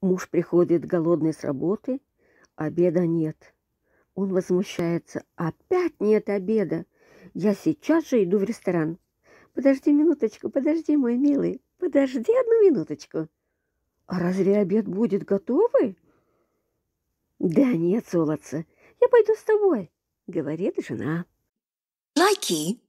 Муж приходит голодный с работы, обеда нет. Он возмущается. Опять нет обеда. Я сейчас же иду в ресторан. Подожди минуточку, подожди, мой милый, подожди одну минуточку. А разве обед будет готовый? Да нет, золотце, я пойду с тобой, говорит жена. Лайки.